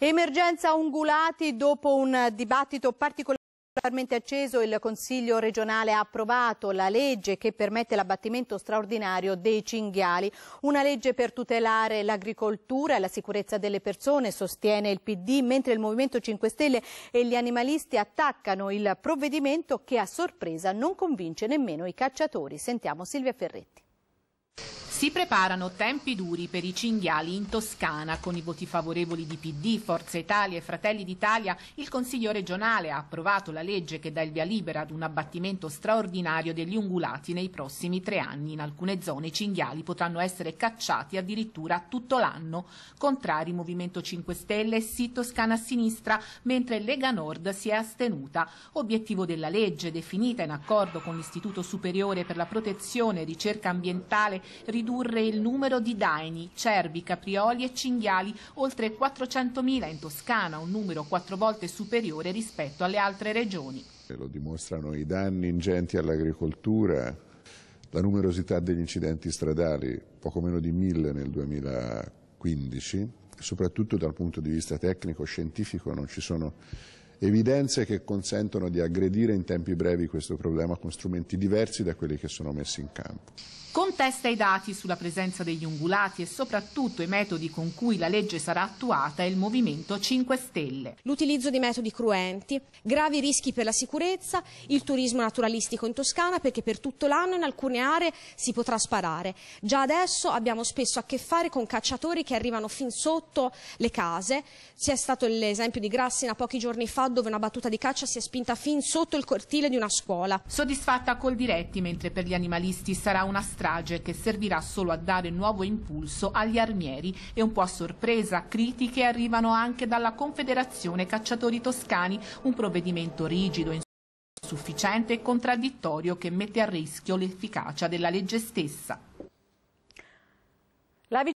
Emergenza ungulati dopo un dibattito particolare particolarmente acceso, il Consiglio regionale ha approvato la legge che permette l'abbattimento straordinario dei cinghiali, una legge per tutelare l'agricoltura e la sicurezza delle persone, sostiene il PD, mentre il Movimento 5 Stelle e gli animalisti attaccano il provvedimento che a sorpresa non convince nemmeno i cacciatori. Sentiamo Silvia Ferretti. Si preparano tempi duri per i cinghiali in Toscana. Con i voti favorevoli di PD, Forza Italia e Fratelli d'Italia, il Consiglio regionale ha approvato la legge che dà il via libera ad un abbattimento straordinario degli ungulati nei prossimi tre anni. In alcune zone i cinghiali potranno essere cacciati addirittura tutto l'anno. Contrari Movimento 5 Stelle Sì Toscana a Sinistra, mentre Lega Nord si è astenuta. Obiettivo della legge, definita in accordo con l'Istituto Superiore per la Protezione e Ricerca Ambientale, ridurre ridurre il numero di daini, cervi, caprioli e cinghiali, oltre 400.000 in Toscana, un numero quattro volte superiore rispetto alle altre regioni. Lo dimostrano i danni ingenti all'agricoltura, la numerosità degli incidenti stradali, poco meno di mille nel 2015, soprattutto dal punto di vista tecnico-scientifico non ci sono evidenze che consentono di aggredire in tempi brevi questo problema con strumenti diversi da quelli che sono messi in campo. Contesta i dati sulla presenza degli ungulati e soprattutto i metodi con cui la legge sarà attuata è il Movimento 5 Stelle. L'utilizzo di metodi cruenti, gravi rischi per la sicurezza, il turismo naturalistico in Toscana perché per tutto l'anno in alcune aree si potrà sparare. Già adesso abbiamo spesso a che fare con cacciatori che arrivano fin sotto le case. C'è stato l'esempio di Grassina pochi giorni fa dove una battuta di caccia si è spinta fin sotto il cortile di una scuola. Soddisfatta col diretti, mentre per gli animalisti sarà una strage che servirà solo a dare nuovo impulso agli armieri e un po' a sorpresa critiche arrivano anche dalla Confederazione Cacciatori Toscani, un provvedimento rigido insufficiente e contraddittorio che mette a rischio l'efficacia della legge stessa. La